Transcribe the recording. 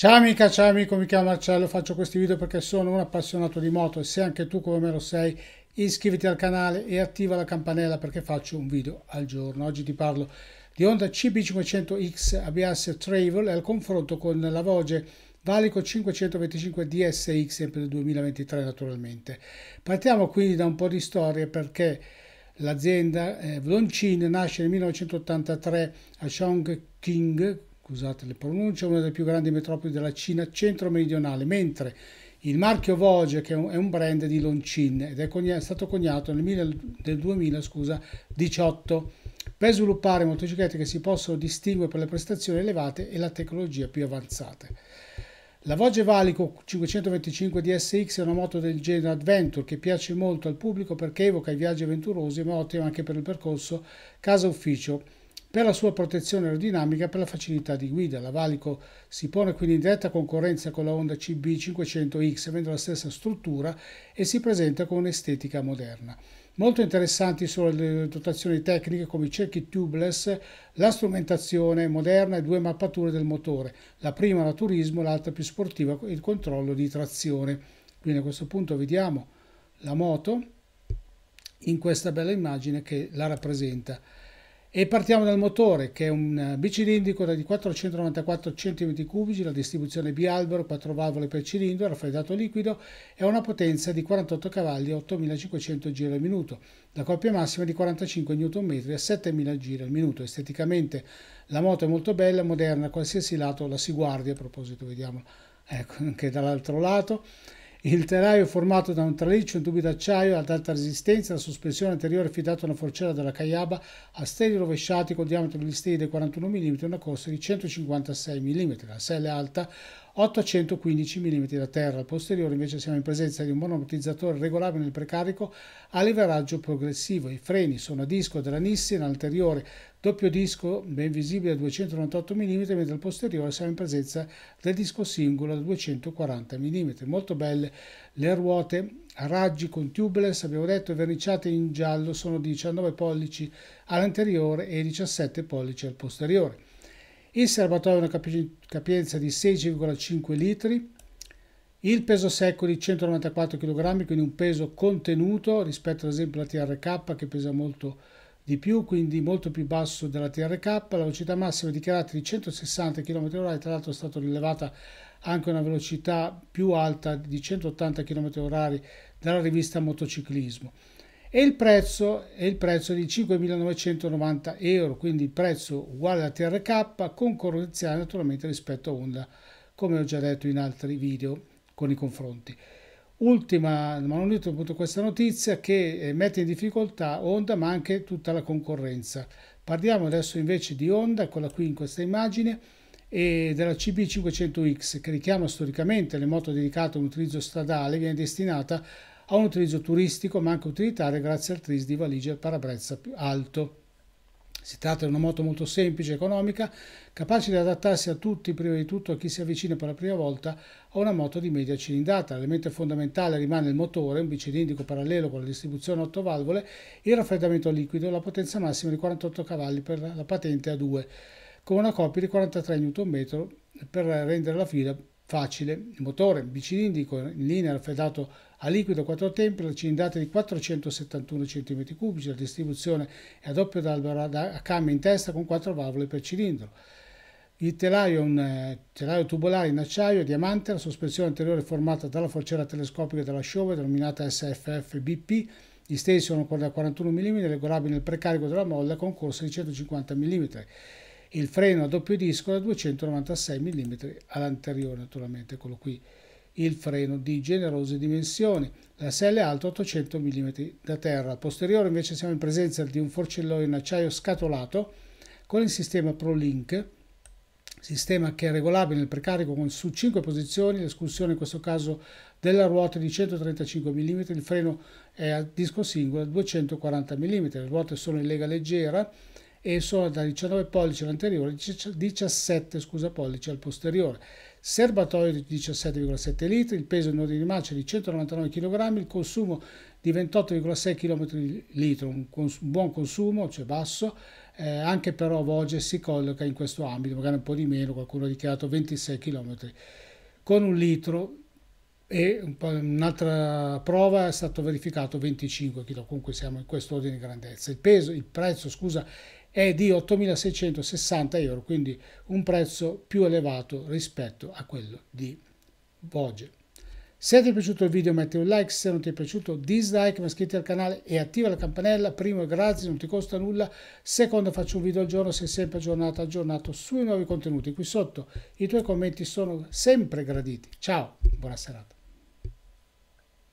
Ciao amica, ciao amico, mi chiamo Marcello, faccio questi video perché sono un appassionato di moto e se anche tu come me lo sei iscriviti al canale e attiva la campanella perché faccio un video al giorno. Oggi ti parlo di Honda CB500X ABS Travel e al confronto con la Voge Valico 525 DSX sempre del 2023 naturalmente. Partiamo quindi da un po' di storie perché l'azienda eh, Vloncin nasce nel 1983 a Chongqing scusate le pronunce, una delle più grandi metropoli della Cina centro-meridionale, mentre il marchio Voge, che è un brand di Loncin ed è, cognato, è stato coniato nel, nel 2018 per sviluppare motociclette che si possono distinguere per le prestazioni elevate e la tecnologia più avanzata. La Voge Valico 525 DSX è una moto del genere adventure che piace molto al pubblico perché evoca i viaggi avventurosi ma ottima anche per il percorso casa-ufficio per la sua protezione aerodinamica e per la facilità di guida. La Valico si pone quindi in diretta concorrenza con la Honda CB500X, avendo la stessa struttura e si presenta con un'estetica moderna. Molto interessanti sono le dotazioni tecniche come i cerchi tubeless, la strumentazione moderna e due mappature del motore, la prima la turismo, l'altra più sportiva, il controllo di trazione. Quindi a questo punto vediamo la moto in questa bella immagine che la rappresenta e partiamo dal motore che è un eh, bicilindrico di 494 cm3, la distribuzione bialbero, 4 valvole per cilindro, raffreddato liquido e ha una potenza di 48 cavalli a 8500 giri al minuto. La coppia massima è di 45 Nm a 7000 giri al minuto. Esteticamente la moto è molto bella, moderna, a qualsiasi lato la si guardi, a proposito vediamo ecco, anche dall'altro lato il telaio è formato da un traliccio, un tubo d'acciaio ad alta resistenza, la sospensione anteriore è affidata a una forcella della Caiaba a steli rovesciati con diametro degli steli di 41 mm e una corsa di 156 mm. La sella è alta 815 mm da terra. Al posteriore invece siamo in presenza di un monoamortizzatore regolabile nel precarico a leveraggio progressivo. I freni sono a disco della Nissin anteriore doppio disco ben visibile a 298 mm, mentre al posteriore siamo in presenza del disco singolo a 240 mm. Molto belle le ruote a raggi con tubeless, abbiamo detto, verniciate in giallo, sono 19 pollici all'anteriore e 17 pollici al posteriore il serbatoio ha una capienza di 6,5 litri, il peso secco di 194 kg, quindi un peso contenuto rispetto ad esempio alla TRK che pesa molto di più, quindi molto più basso della TRK, la velocità massima dichiarata di 160 km/h, tra l'altro è stata rilevata anche una velocità più alta di 180 km/h dalla rivista Motociclismo e il prezzo è il prezzo di 5.990 euro, quindi il prezzo uguale a TRK, concorrenziale naturalmente rispetto a Honda, come ho già detto in altri video con i confronti. Ultima, ma non ultima appunto questa notizia, che eh, mette in difficoltà Honda ma anche tutta la concorrenza. Parliamo adesso invece di Honda, quella qui in questa immagine, e della CB500X, che richiama storicamente le moto dedicate a un utilizzo stradale, viene destinata a ha un utilizzo turistico ma anche utilitario grazie al tris di valigia e parabrezza più alto. Si tratta di una moto molto semplice e economica, capace di adattarsi a tutti, prima di tutto a chi si avvicina per la prima volta a una moto di media cilindrata. L'elemento fondamentale rimane il motore, un bicilindrico parallelo con la distribuzione a 8 valvole, il raffreddamento liquido e la potenza massima di 48 cavalli per la patente A2, con una coppia di 43 Nm per rendere la fila facile, motore bicilindrico in linea raffreddato a liquido a 4 tempi, la cilindrata di 471 cm3, la distribuzione è a doppio d'albero a cam in testa con 4 valvole per cilindro. Il telaio è un eh, telaio tubolare in acciaio, diamante, la sospensione anteriore è formata dalla forcella telescopica della Chauve, denominata SFFBP, gli stessi sono da 41 mm, regolabili nel precarico della molla con corsa di 150 mm il freno a doppio disco da 296 mm all'anteriore naturalmente, quello qui, il freno di generose dimensioni, la sella è alta 800 mm da terra, al posteriore invece siamo in presenza di un forcello in acciaio scatolato con il sistema ProLink, sistema che è regolabile nel precarico con, su 5 posizioni, l'escursione in questo caso della ruota di 135 mm, il freno è a disco singolo 240 mm, le ruote sono in lega leggera, e sono da 19 pollici all'anteriore, 17 scusa, pollici al posteriore. Serbatoio di 17,7 litri, il peso in ordine di marcia di 199 kg, il consumo di 28,6 km litro, un, cons un buon consumo, cioè basso, eh, anche però Voge si colloca in questo ambito, magari un po' di meno, qualcuno ha dichiarato 26 km con un litro e un'altra prova è stato verificato 25 kg, comunque siamo in questo ordine di grandezza. Il peso, il prezzo, scusa, è di 8.660 euro, quindi un prezzo più elevato rispetto a quello di Voge. Se ti è piaciuto il video metti un like, se non ti è piaciuto dislike, ma iscriviti al canale e attiva la campanella, primo grazie, non ti costa nulla, secondo faccio un video al giorno, sei sempre aggiornato, aggiornato sui nuovi contenuti, qui sotto i tuoi commenti sono sempre graditi. Ciao, buona serata.